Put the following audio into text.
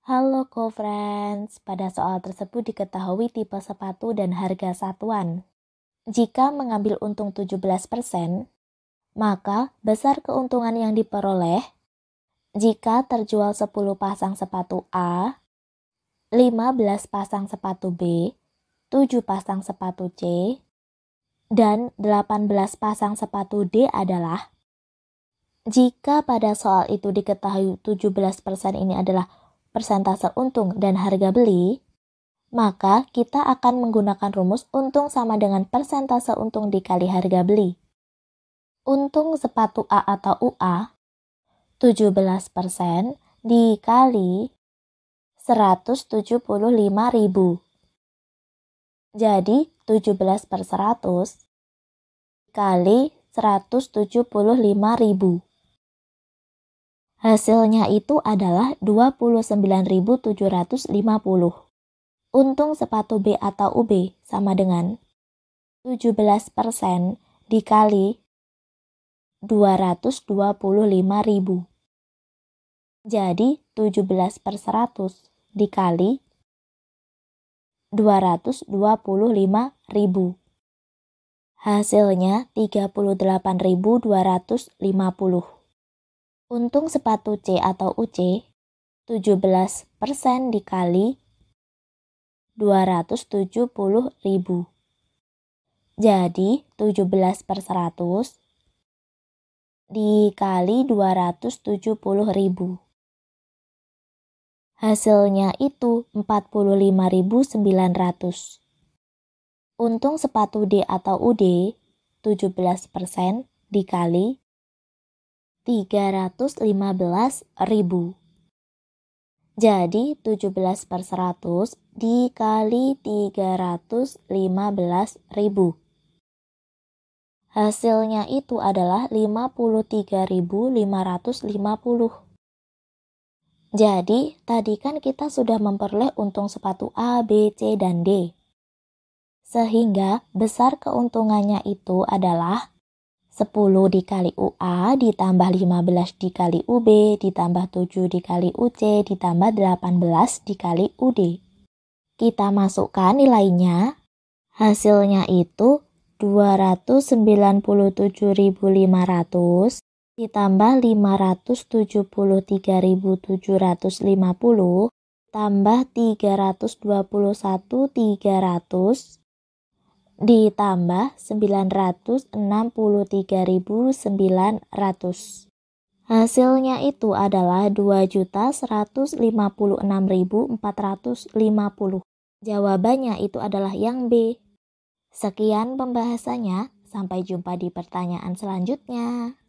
Halo co-friends, pada soal tersebut diketahui tipe sepatu dan harga satuan. Jika mengambil untung 17%, maka besar keuntungan yang diperoleh jika terjual 10 pasang sepatu A, 15 pasang sepatu B, 7 pasang sepatu C, dan 18 pasang sepatu D adalah jika pada soal itu diketahui 17% ini adalah persentase untung, dan harga beli, maka kita akan menggunakan rumus untung sama dengan persentase untung dikali harga beli. Untung sepatu A atau UA 17% dikali 175.000. Jadi 17 per 100 kali 175.000. Hasilnya itu adalah 29.750. Untung sepatu B atau UB sama dengan 17% dikali 225.000. Jadi 17 per 100 dikali 225.000. Hasilnya 38.250. Untung sepatu C atau UC 17% dikali 270.000. Jadi 17 per 100 dikali 270.000. Hasilnya itu 45.900. Untung sepatu D atau UD 17% dikali 315 ribu. Jadi 17 per 100 dikali 315 ribu. Hasilnya itu adalah 53.550. Jadi, tadi kan kita sudah memperoleh untung sepatu A, B, C, dan D. Sehingga besar keuntungannya itu adalah 53.550. 10 dikali UA ditambah 15 dikali UB ditambah 7 dikali UC ditambah 18 dikali UD. Kita masukkan nilainya. Hasilnya itu 297.500 ditambah 573.750 tambah 321.300 ditambah 963.900. Hasilnya itu adalah 2.156.450. Jawabannya itu adalah yang B. Sekian pembahasannya, sampai jumpa di pertanyaan selanjutnya.